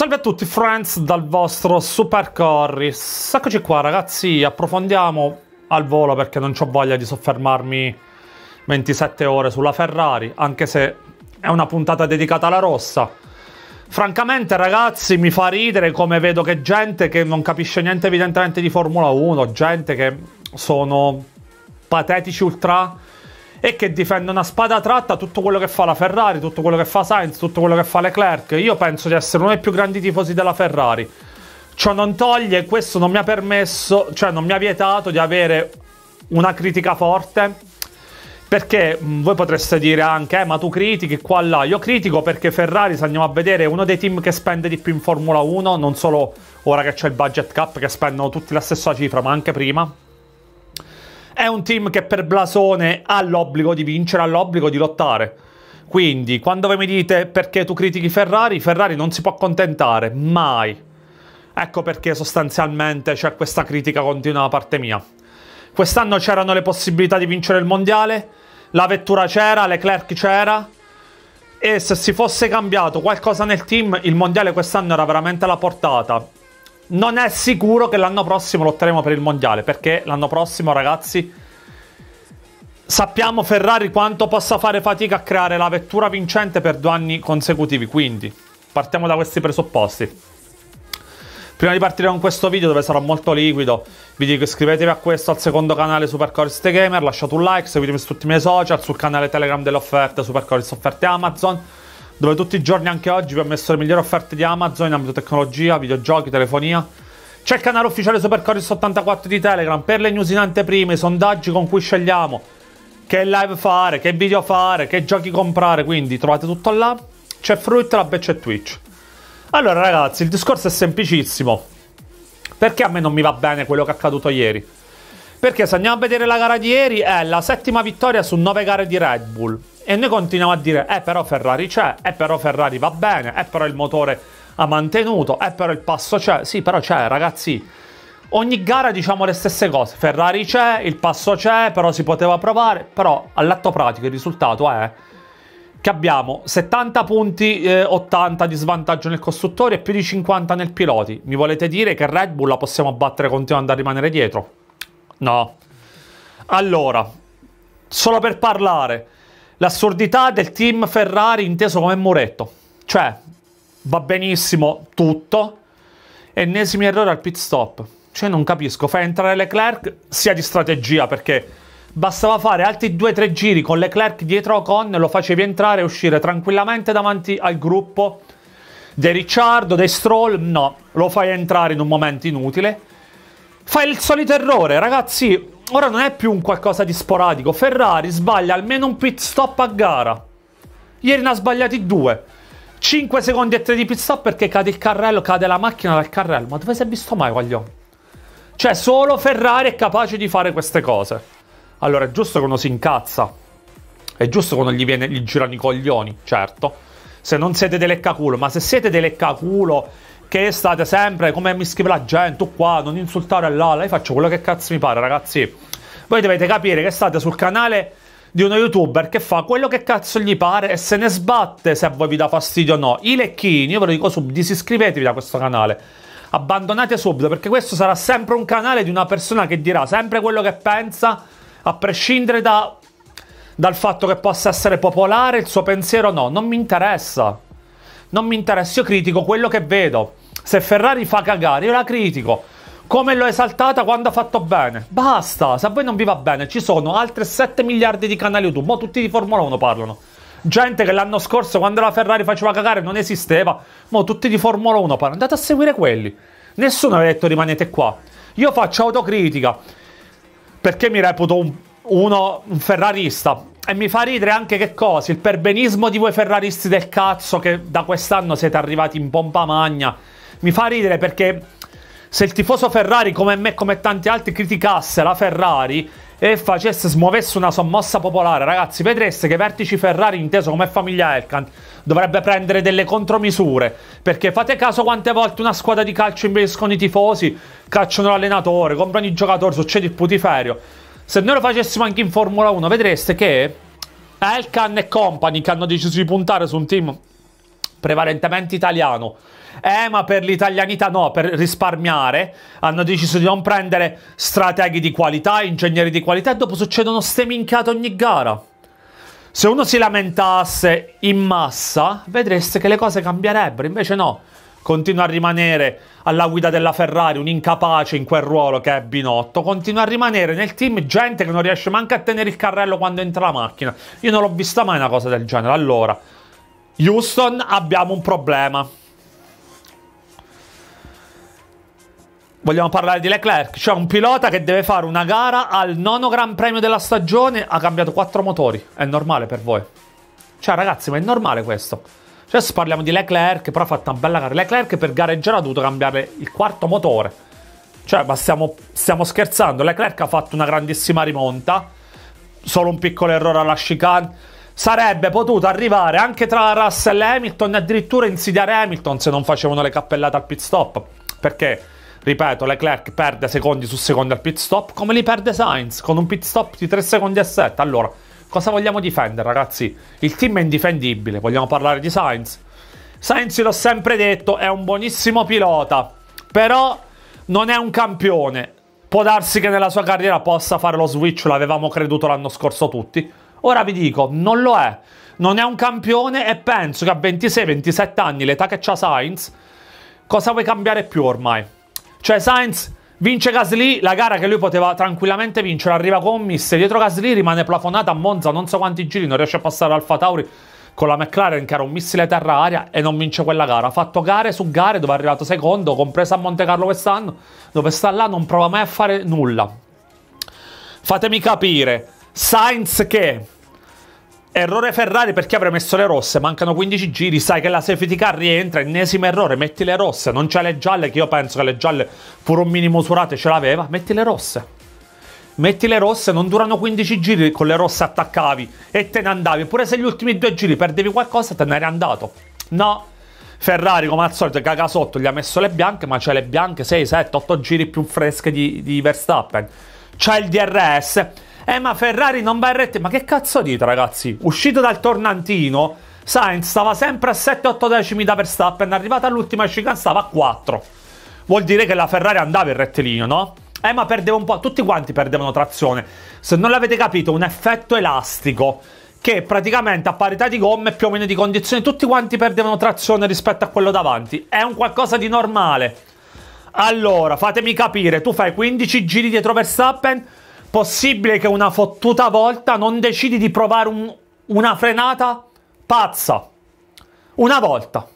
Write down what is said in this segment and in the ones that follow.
Salve a tutti friends dal vostro Super Corris. Eccoci qua ragazzi, approfondiamo al volo perché non ho voglia di soffermarmi 27 ore sulla Ferrari, anche se è una puntata dedicata alla rossa. Francamente ragazzi mi fa ridere come vedo che gente che non capisce niente evidentemente di Formula 1, gente che sono patetici ultra e che difende una spada tratta tutto quello che fa la Ferrari, tutto quello che fa Sainz, tutto quello che fa Leclerc. Io penso di essere uno dei più grandi tifosi della Ferrari. Ciò non toglie, questo non mi ha permesso, cioè non mi ha vietato di avere una critica forte. Perché mh, mm, voi potreste dire anche, eh, ma tu critichi qua e là. Io critico perché Ferrari, se andiamo a vedere, è uno dei team che spende di più in Formula 1, non solo ora che c'è il budget cap, che spendono tutti la stessa cifra, ma anche prima è un team che per blasone ha l'obbligo di vincere, ha l'obbligo di lottare. Quindi, quando voi mi dite perché tu critichi Ferrari, Ferrari non si può accontentare, mai. Ecco perché sostanzialmente c'è questa critica continua da parte mia. Quest'anno c'erano le possibilità di vincere il mondiale, la vettura c'era, Leclerc c'era. E se si fosse cambiato qualcosa nel team, il mondiale quest'anno era veramente alla portata non è sicuro che l'anno prossimo lotteremo per il mondiale, perché l'anno prossimo, ragazzi, sappiamo Ferrari quanto possa fare fatica a creare la vettura vincente per due anni consecutivi, quindi partiamo da questi presupposti. Prima di partire con questo video dove sarò molto liquido, vi dico iscrivetevi a questo, al secondo canale Supercorist Gamer, lasciate un like, seguitemi su tutti i miei social, sul canale Telegram delle offerte Supercorist Offerte Amazon, dove tutti i giorni, anche oggi, vi ho messo le migliori offerte di Amazon in ambito tecnologia, videogiochi, telefonia. C'è il canale ufficiale Supercorris 84 di Telegram per le news in anteprime, i sondaggi con cui scegliamo che live fare, che video fare, che giochi comprare, quindi trovate tutto là. C'è Fruit Fruitlab e c'è Twitch. Allora ragazzi, il discorso è semplicissimo. Perché a me non mi va bene quello che è accaduto ieri? Perché se andiamo a vedere la gara di ieri è la settima vittoria su nove gare di Red Bull. E noi continuiamo a dire, eh però Ferrari c'è, eh però Ferrari va bene, eh però il motore ha mantenuto, eh però il passo c'è. Sì, però c'è, ragazzi. Ogni gara diciamo le stesse cose. Ferrari c'è, il passo c'è, però si poteva provare. Però all'atto pratico il risultato è che abbiamo 70 punti, eh, 80 di svantaggio nel costruttore e più di 50 nel piloti. Mi volete dire che Red Bull la possiamo battere continuando a rimanere dietro? No. Allora, solo per parlare l'assurdità del team Ferrari inteso come muretto. Cioè, va benissimo tutto, ennesimi errori al pit stop. Cioè, non capisco, fai entrare Leclerc sia di strategia, perché bastava fare altri 2-3 giri con Leclerc dietro con, lo facevi entrare e uscire tranquillamente davanti al gruppo dei Ricciardo, dei Stroll, no, lo fai entrare in un momento inutile fa il solito errore, ragazzi. Ora non è più un qualcosa di sporadico. Ferrari sbaglia almeno un pit stop a gara. Ieri ne ha sbagliati due. 5 secondi e 3 di pit stop perché cade il carrello, cade la macchina dal carrello. Ma dove si è visto mai, guaglione? Cioè, solo Ferrari è capace di fare queste cose. Allora, è giusto che uno si incazza. È giusto che uno gli, viene, gli girano i coglioni, certo. Se non siete dei leccaculo, ma se siete dei leccaculo che state sempre come mi scrive la gente oh, qua, non insultare là, io faccio quello che cazzo mi pare, ragazzi. Voi dovete capire che state sul canale di uno youtuber che fa quello che cazzo gli pare e se ne sbatte se a voi vi dà fastidio o no. I lecchini, io ve lo dico subito, disiscrivetevi da questo canale. Abbandonate subito perché questo sarà sempre un canale di una persona che dirà sempre quello che pensa, a prescindere da, dal fatto che possa essere popolare il suo pensiero o no. Non mi interessa. Non mi interessa, io critico quello che vedo se Ferrari fa cagare, io la critico. Come l'ho esaltata quando ha fatto bene. Basta, se a voi non vi va bene, ci sono altre 7 miliardi di canali YouTube, ma tutti di Formula 1 parlano. Gente che l'anno scorso, quando la Ferrari faceva cagare, non esisteva. Ma tutti di Formula 1 parlano. Andate a seguire quelli. Nessuno ha detto rimanete qua. Io faccio autocritica. Perché mi reputo un, uno, un ferrarista. E mi fa ridere anche che cosa? Il perbenismo di voi ferraristi del cazzo che da quest'anno siete arrivati in pompa magna mi fa ridere perché se il tifoso Ferrari, come me, come tanti altri, criticasse la Ferrari e facesse, smuovesse una sommossa popolare, ragazzi, vedreste che i Vertici Ferrari, inteso come famiglia Elkan, dovrebbe prendere delle contromisure. Perché fate caso quante volte una squadra di calcio imbriscono i tifosi, cacciano l'allenatore, comprano i giocatori, succede il putiferio. Se noi lo facessimo anche in Formula 1, vedreste che Elkan e Company, che hanno deciso di puntare su un team prevalentemente italiano, eh ma per l'italianità no, per risparmiare, hanno deciso di non prendere strateghi di qualità, ingegneri di qualità e dopo succedono ste minchiate ogni gara. Se uno si lamentasse in massa, vedreste che le cose cambierebbero, invece no. Continua a rimanere alla guida della Ferrari un incapace in quel ruolo che è Binotto. Continua a rimanere nel team gente che non riesce neanche a tenere il carrello quando entra la macchina. Io non l'ho vista mai una cosa del genere. Allora, Houston abbiamo un problema. Vogliamo parlare di Leclerc, cioè un pilota che deve fare una gara al nono gran premio della stagione, ha cambiato quattro motori, è normale per voi. Cioè ragazzi, ma è normale questo. Cioè, adesso parliamo di Leclerc, però ha fatto una bella gara. Leclerc per gareggiare ha dovuto cambiare il quarto motore. Cioè, ma stiamo, stiamo scherzando. Leclerc ha fatto una grandissima rimonta, solo un piccolo errore alla chicane sarebbe potuto arrivare anche tra Russell e Hamilton e addirittura insidiare Hamilton se non facevano le cappellate al pit stop. Perché ripeto, Leclerc perde secondi su secondi al pit stop, come li perde Sainz, con un pit stop di 3 secondi a 7. Allora, cosa vogliamo difendere, ragazzi? Il team è indifendibile, vogliamo parlare di Sainz? Sainz, l'ho sempre detto, è un buonissimo pilota, però non è un campione. Può darsi che nella sua carriera possa fare lo switch, l'avevamo creduto l'anno scorso tutti. Ora vi dico, non lo è. Non è un campione e penso che a 26-27 anni, l'età che ha Sainz, cosa vuoi cambiare più ormai? Cioè Sainz vince Gasly, la gara che lui poteva tranquillamente vincere, arriva con Miss, dietro Gasly rimane plafonata a Monza, non so quanti giri, non riesce a passare Alfa Tauri con la McLaren che era un missile terra-aria e non vince quella gara. Ha fatto gare su gare dove è arrivato secondo, compresa a Monte Carlo quest'anno, dove sta là non prova mai a fare nulla. Fatemi capire, Sainz che Errore Ferrari perché avrei messo le rosse, mancano 15 giri, sai che la safety car rientra, ennesimo errore, metti le rosse, non c'è le gialle, che io penso che le gialle pur un minimo surate ce l'aveva, metti le rosse. Metti le rosse, non durano 15 giri, con le rosse attaccavi e te ne andavi, pure se gli ultimi due giri perdevi qualcosa te ne eri andato. No, Ferrari come al solito caga sotto, gli ha messo le bianche, ma c'è le bianche 6, 7, 8 giri più fresche di, di Verstappen. C'è il DRS eh ma Ferrari non va in rete, ma che cazzo dite ragazzi? Uscito dal tornantino, Sainz stava sempre a 7-8 decimi da Verstappen, arrivata all'ultima chicane stava a 4. Vuol dire che la Ferrari andava in rettilineo, no? Eh ma perdeva un po', tutti quanti perdevano trazione. Se non l'avete capito, un effetto elastico che praticamente a parità di gomme più o meno di condizioni tutti quanti perdevano trazione rispetto a quello davanti. È un qualcosa di normale. Allora, fatemi capire, tu fai 15 giri dietro Verstappen, Possibile che una fottuta volta non decidi di provare un, una frenata pazza? Una volta.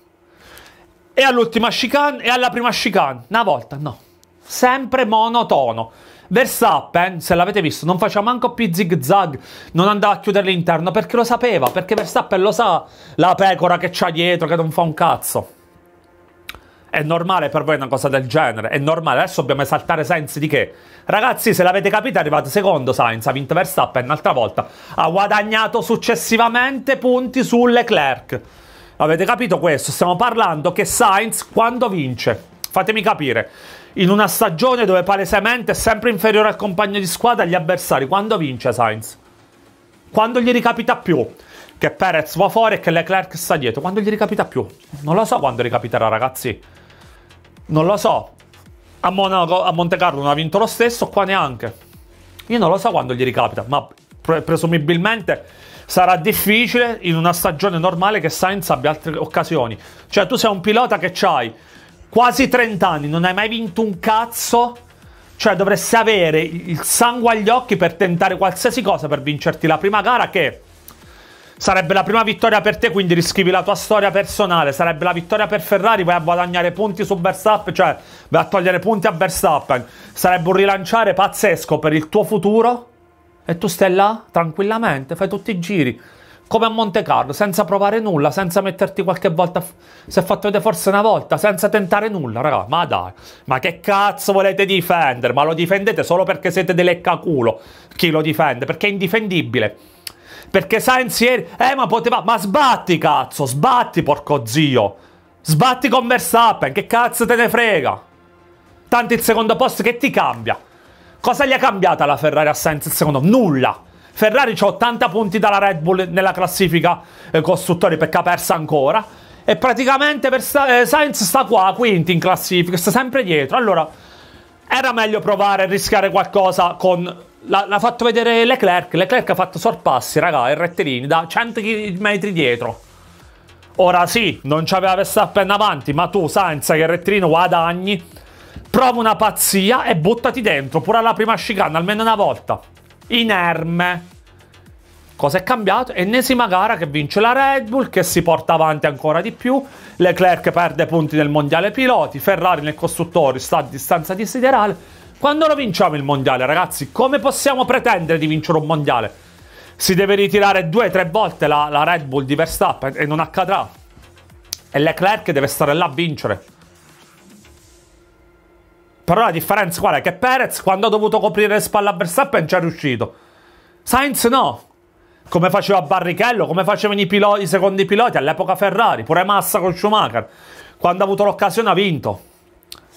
E all'ultima chicane e alla prima chicane. Una volta, no. Sempre monotono. Verstappen, eh, se l'avete visto, non faceva manco più zig zag, non andava a chiudere l'interno perché lo sapeva, perché Verstappen lo sa la pecora che c'ha dietro, che non fa un cazzo. È normale per voi una cosa del genere? È normale? Adesso dobbiamo esaltare Sainz di che? Ragazzi, se l'avete capito, è arrivato secondo Sainz, ha vinto Verstappen un'altra volta. Ha guadagnato successivamente punti su Leclerc. Avete capito questo? Stiamo parlando che Sainz quando vince, fatemi capire, in una stagione dove palesemente è sempre inferiore al compagno di squadra e agli avversari, quando vince Sainz? Quando gli ricapita più? Che Perez va fuori e che Leclerc sta dietro. Quando gli ricapita più? Non lo so quando ricapiterà, ragazzi. Non lo so. A, Monaco, a Monte Carlo non ha vinto lo stesso, qua neanche. Io non lo so quando gli ricapita, ma pre presumibilmente sarà difficile in una stagione normale che Sainz abbia altre occasioni. Cioè, tu sei un pilota che hai quasi 30 anni, non hai mai vinto un cazzo. Cioè, dovresti avere il sangue agli occhi per tentare qualsiasi cosa per vincerti la prima gara che Sarebbe la prima vittoria per te, quindi riscrivi la tua storia personale. Sarebbe la vittoria per Ferrari, vai a guadagnare punti su Verstappen, cioè vai a togliere punti a Verstappen. Sarebbe un rilanciare pazzesco per il tuo futuro. E tu stai là tranquillamente, fai tutti i giri come a Monte Carlo, senza provare nulla, senza metterti qualche volta. Si è fatto vedere forse una volta, senza tentare nulla, raga. Ma dai, ma che cazzo volete difendere? Ma lo difendete solo perché siete delle caculo. Chi lo difende? Perché è indifendibile. Perché Sainz ieri... Eh, ma poteva... Ma sbatti, cazzo! Sbatti, porco zio! Sbatti con Verstappen, che cazzo te ne frega? Tanto il secondo posto che ti cambia. Cosa gli ha cambiata la Ferrari a Sainz il secondo? Nulla. Ferrari c'ha 80 punti dalla Red Bull nella classifica eh, costruttori perché ha perso ancora. E praticamente per eh, Sainz sta qua, quinti in classifica, sta sempre dietro. Allora, era meglio provare a rischiare qualcosa con... L'ha fatto vedere Leclerc, Leclerc ha fatto sorpassi, raga, e rettilini da 100 metri dietro. Ora sì, non c'aveva Verstappen avanti, ma tu, Sainz, che il rettilino guadagni, prova una pazzia e buttati dentro, pure alla prima chicane, almeno una volta. Inerme. Cosa è cambiato? Ennesima gara che vince la Red Bull, che si porta avanti ancora di più. Leclerc perde punti nel mondiale piloti. Ferrari nel costruttore sta a distanza di siderale. Quando lo vinciamo il mondiale, ragazzi? Come possiamo pretendere di vincere un mondiale? Si deve ritirare due o tre volte la, la Red Bull di Verstappen e non accadrà. E Leclerc deve stare là a vincere. Però la differenza qual è? Che Perez, quando ha dovuto coprire le spalle a Verstappen, ci è riuscito. Sainz no come faceva Barrichello, come facevano i, piloti, i secondi piloti all'epoca Ferrari, pure Massa con Schumacher. Quando ha avuto l'occasione ha vinto.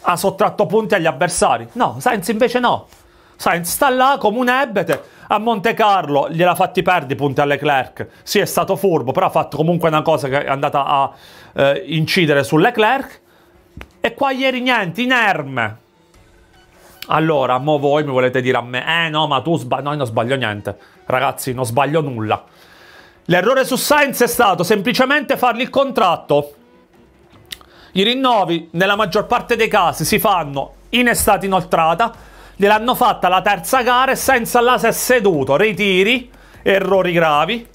Ha sottratto punti agli avversari. No, Sainz invece no. Sainz sta là come un ebete. A Monte Carlo gliela fatti perdere punti a Leclerc. Sì, è stato furbo, però ha fatto comunque una cosa che è andata a eh, incidere su Leclerc. E qua ieri niente, inerme. Allora, mo voi mi volete dire a me, eh no, ma tu sbagli, no, io non sbaglio niente. Ragazzi, non sbaglio nulla. L'errore su Sainz è stato semplicemente fargli il contratto. I rinnovi, nella maggior parte dei casi, si fanno in estate inoltrata. Gliel'hanno fatta la terza gara e Sainz là si è seduto. Ritiri, errori gravi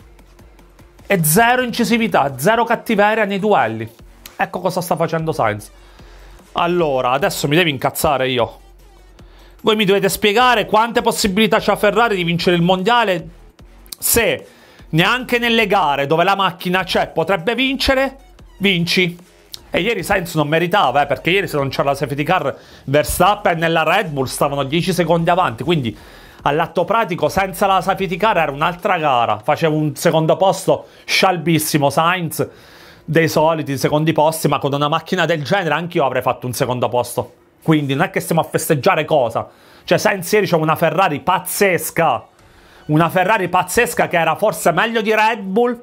e zero incisività, zero cattiveria nei duelli. Ecco cosa sta facendo Sainz. Allora, adesso mi devi incazzare io. Voi mi dovete spiegare quante possibilità c'ha Ferrari di vincere il mondiale se neanche nelle gare dove la macchina c'è potrebbe vincere, vinci. E ieri Sainz non meritava, eh, perché ieri se non c'era la safety car Verstappen nella Red Bull stavano 10 secondi avanti, quindi all'atto pratico senza la safety car era un'altra gara, faceva un secondo posto scialbissimo Sainz dei soliti secondi posti, ma con una macchina del genere anch'io avrei fatto un secondo posto. Quindi non è che stiamo a festeggiare cosa. Cioè in serie c'è una Ferrari pazzesca. Una Ferrari pazzesca che era forse meglio di Red Bull.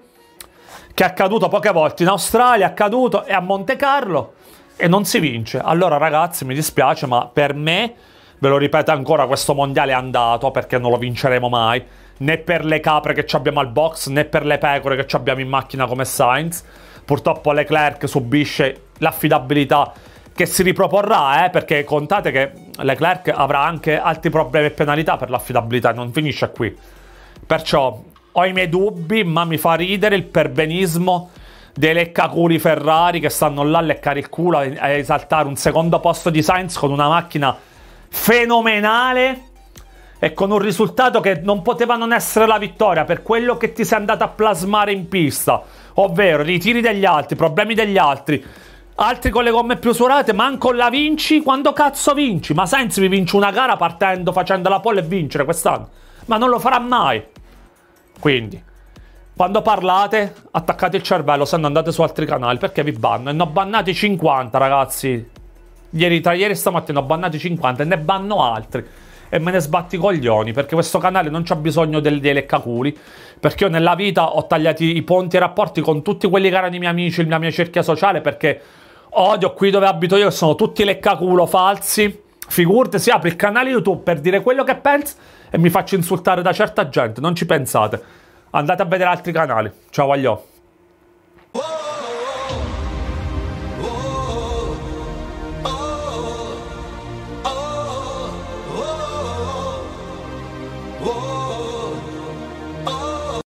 Che è accaduto poche volte in Australia, è accaduto e a Monte Carlo. E non si vince. Allora ragazzi mi dispiace ma per me, ve lo ripeto ancora, questo mondiale è andato perché non lo vinceremo mai. Né per le capre che abbiamo al box, né per le pecore che abbiamo in macchina come Sainz. Purtroppo Leclerc subisce l'affidabilità che si riproporrà, eh, perché contate che Leclerc avrà anche altri problemi e penalità per l'affidabilità, non finisce qui. Perciò ho i miei dubbi, ma mi fa ridere il perbenismo dei leccaculi Ferrari che stanno là a leccare il culo e a esaltare un secondo posto di Sainz con una macchina fenomenale e con un risultato che non poteva non essere la vittoria per quello che ti sei andato a plasmare in pista, ovvero ritiri degli altri, problemi degli altri, altri con le gomme più surate, manco la vinci, quando cazzo vinci? Ma Sensi vi vince una gara partendo, facendo la pole e vincere quest'anno, ma non lo farà mai. Quindi, quando parlate, attaccate il cervello, se no andate su altri canali, perché vi banno. E ne ho bannati 50, ragazzi. Ieri, tra ieri e stamattina ho bannati 50 e ne banno altri e me ne sbatti i coglioni perché questo canale non c'ha bisogno del, dei leccaculi perché io nella vita ho tagliato i ponti e i rapporti con tutti quelli che erano i miei amici, la mia cerchia sociale perché Odio qui dove abito io, sono tutti leccaculo falsi. Figurati, si apre il canale YouTube per dire quello che penso e mi faccio insultare da certa gente. Non ci pensate. Andate a vedere altri canali. Ciao, agliò.